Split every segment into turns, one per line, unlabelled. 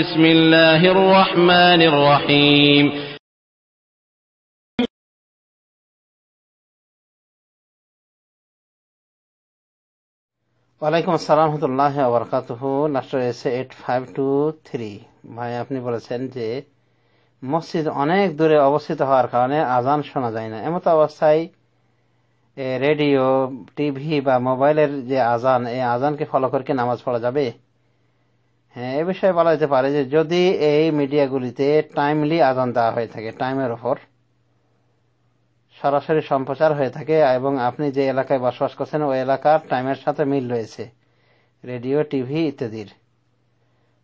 بسم الله الرحمن الرحيم ওয়ালাইকুম আসসালাম রহমতুল্লাহ আবরকাতহ লাস্ট রয়েছে এইট ফাইভ টু থ্রি ভাই আপনি বলেছেন যে মসজিদ অনেক দূরে অবস্থিত হওয়ার কারণে আজান শোনা যায় না এমতো অবস্থায় রেডিও টিভি বা মোবাইলের যে আজান এই আজানকে ফলো করে নামাজ পড়া যাবে হ্যাঁ এ বিষয়ে বলা যেতে পারে যে যদি এই মিডিয়াগুলিতে টাইমলি আদান দেওয়া হয়ে থাকে টাইমের ওপর সরাসরি সম্প্রচার হয়ে থাকে এবং আপনি যে এলাকায় বসবাস করছেন ওই এলাকার টাইমের সাথে মিল রয়েছে রেডিও টিভি ইত্যাদির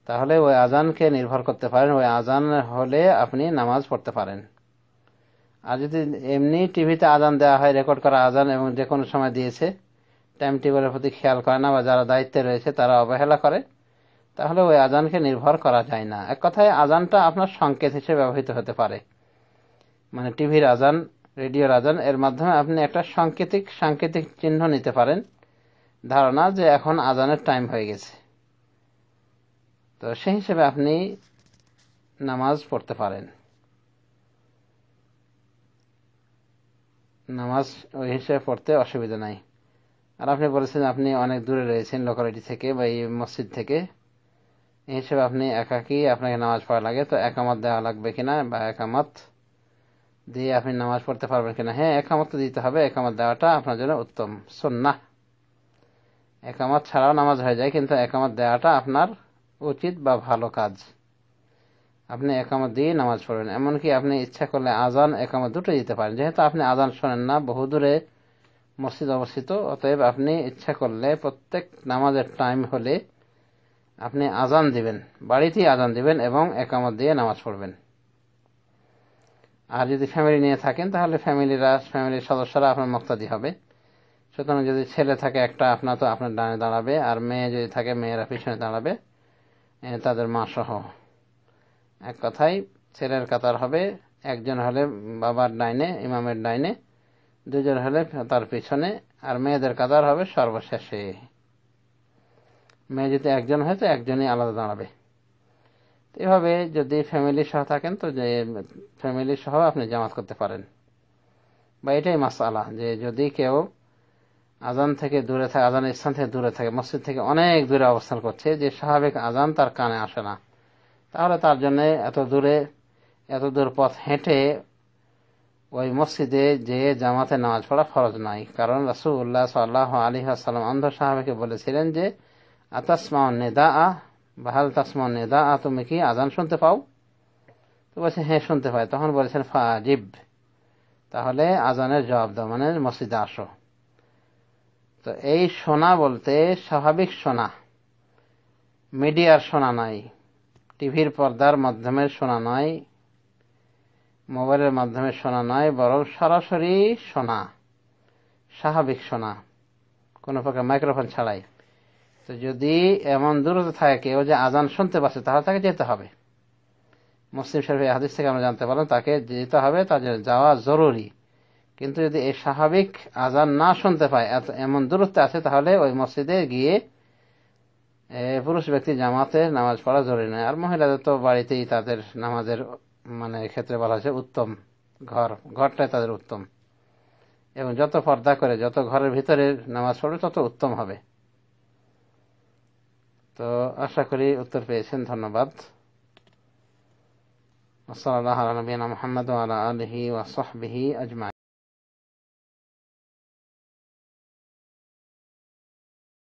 তাহলে ওই আজানকে নির্ভর করতে পারেন ওই আজান হলে আপনি নামাজ পড়তে পারেন আর যদি এমনি টিভিতে আজান দেওয়া হয় রেকর্ড করা আজান এবং যে কোনো সময় দিয়েছে টাইম টেবিলের প্রতি খেয়াল করে না বা যারা দায়িত্বে রয়েছে তারা অবহেলা করে তাহলে ওই আজানকে নির্ভর করা যায় না এক কথায় আজানটা আপনার সংকেত হিসেবে ব্যবহৃত হতে পারে মানে টিভির আজান রেডিওর আজান এর মাধ্যমে আপনি একটা সাংকেতিক সাংকেতিক চিহ্ন নিতে পারেন ধারণা যে এখন আজানের টাইম হয়ে গেছে তো সেই হিসেবে আপনি নামাজ পড়তে পারেন নামাজ ওই হিসেবে পড়তে অসুবিধা নাই আর আপনি বলেছেন আপনি অনেক দূরে রয়েছেন লোকালিটি থেকে বা এই মসজিদ থেকে হিসেবে আপনি একাকি আপনাকে নামাজ পড়া লাগে তো একামত দেওয়া লাগবে কিনা বা একামত দিয়ে আপনি নামাজ পড়তে পারবেন কিনা হ্যাঁ একামত দিতে হবে একামত দেওয়াটা আপনার জন্য উত্তম সন্না একামত ছাড়াও নামাজ হয়ে যায় কিন্তু একামত দেওয়াটা আপনার উচিত বা ভালো কাজ আপনি একামত দিয়ে নামাজ পড়বেন এমনকি আপনি ইচ্ছা করলে আজান একামত দুটোই দিতে পারেন যেহেতু আপনি আজান শোনেন না বহু দূরে মসজিদ অবস্থিত অতএব আপনি ইচ্ছা করলে প্রত্যেক নামাজের টাইম হলে আপনি আজান দিবেন বাড়িতেই আজান দিবেন এবং একামত দিয়ে নামাজ পড়বেন আর যদি ফ্যামিলি নিয়ে থাকেন তাহলে ফ্যামিলিরা ফ্যামিলির সদস্যরা আপনার মক্তাদি হবে সুতরাং যদি ছেলে থাকে একটা আপনার তো আপনার ডানে দাঁড়াবে আর মেয়ে যদি থাকে মেয়েরা পিছনে দাঁড়াবে তাদের মা সহ এক কথায় ছেলের কাতার হবে একজন হলে বাবার ডাইনে ইমামের ডাইনে দুজন হলে তার পিছনে আর মেয়েদের কাতার হবে সর্বশেষে মেয়ে যদি একজন হয়তো একজনই আলাদা দাঁড়াবে এভাবে যদি ফ্যামিলি সহ থাকেন তো যে ফ্যামিলি সহ আপনি জামাত করতে পারেন বা এটাই মাসালা যে যদি কেউ আজান থেকে দূরে থাকে আজান স্থান থেকে দূরে থাকে মসজিদ থেকে অনেক দূরে অবস্থান করছে যে স্বাভাবিক আজান তার কানে আসে না তাহলে তার জন্য এত দূরে এত দূর পথ হেঁটে ওই মসজিদে যে জামাতে নামাজ পড়া ফরজ নাই কারণ রাসুল্লাহ সাল্লাহ আলী আসসালাম অন্ধ সাহাবিকে বলেছিলেন যে নেদা বাহাল তাসমাউন নেদা আ তুমি কি আজান শুনতে পাও তো বলছে হ্যাঁ শুনতে পাই তখন বলেছেন ফাজিব তাহলে আজানের জবাব দাও মানে মসজিদে আসো তো এই সোনা বলতে স্বাভাবিক সোনা মিডিয়ার শোনা নয় টিভির পর্দার মাধ্যমে শোনা নয় মোবাইলের মাধ্যমে শোনা নয় বরং সরাসরি শোনা স্বাভাবিক শোনা কোনো প্রকার মাইক্রোফোন ছাড়াই তো যদি এমন দূরত্ব থাকে কেউ যে আজান শুনতে পারছে তাহলে তাকে যেতে হবে মুসলিম শরীফ হাদিস থেকে আমরা জানতে পারলাম তাকে যেতে হবে তাদের যাওয়া জরুরি কিন্তু যদি এই স্বাভাবিক আজান না শুনতে পায় এমন দূরত্বে আছে তাহলে ওই মসজিদে গিয়ে পুরুষ ব্যক্তি জামাতে নামাজ পড়া জরুরি নয় আর মহিলাদের তো বাড়িতেই তাদের নামাজের মানে ক্ষেত্রে বলা হয়েছে উত্তম ঘর ঘরটাই তাদের উত্তম এবং যত পর্দা করে যত ঘরের ভিতরে নামাজ পড়বে তত উত্তম হবে তো আশা করি উত্তর পেয়েছেন ধন্যবাদ وصلى الله على نبينا محمد وعلى آله وصحبه أجمعين